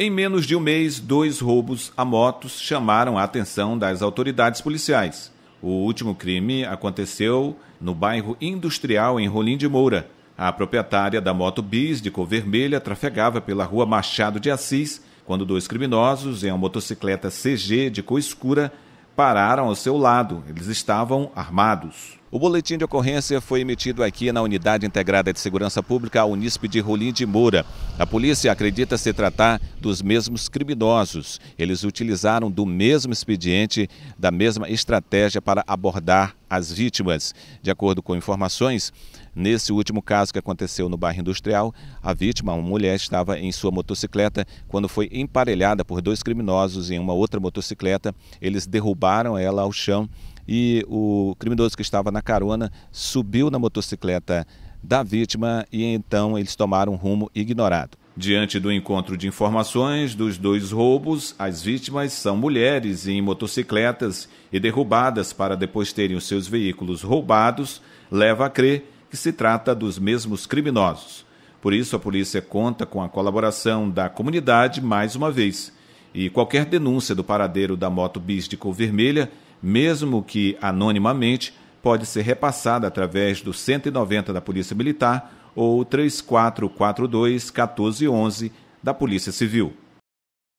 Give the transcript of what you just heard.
Em menos de um mês, dois roubos a motos chamaram a atenção das autoridades policiais. O último crime aconteceu no bairro Industrial, em Rolim de Moura. A proprietária da moto bis de cor vermelha trafegava pela rua Machado de Assis quando dois criminosos, em uma motocicleta CG de cor escura, pararam ao seu lado. Eles estavam armados. O boletim de ocorrência foi emitido aqui na Unidade Integrada de Segurança Pública, a Unisp de Rolim de Moura. A polícia acredita se tratar dos mesmos criminosos. Eles utilizaram do mesmo expediente, da mesma estratégia para abordar as vítimas. De acordo com informações, nesse último caso que aconteceu no bairro industrial, a vítima, uma mulher, estava em sua motocicleta quando foi emparelhada por dois criminosos em uma outra motocicleta. Eles derrubaram ela ao chão e o criminoso que estava na carona subiu na motocicleta da vítima e então eles tomaram um rumo ignorado. Diante do encontro de informações dos dois roubos, as vítimas são mulheres em motocicletas e derrubadas para depois terem os seus veículos roubados, leva a crer que se trata dos mesmos criminosos. Por isso, a polícia conta com a colaboração da comunidade mais uma vez. E qualquer denúncia do paradeiro da moto bis de cor vermelha mesmo que anonimamente, pode ser repassada através do 190 da Polícia Militar ou 3442 1411 da Polícia Civil.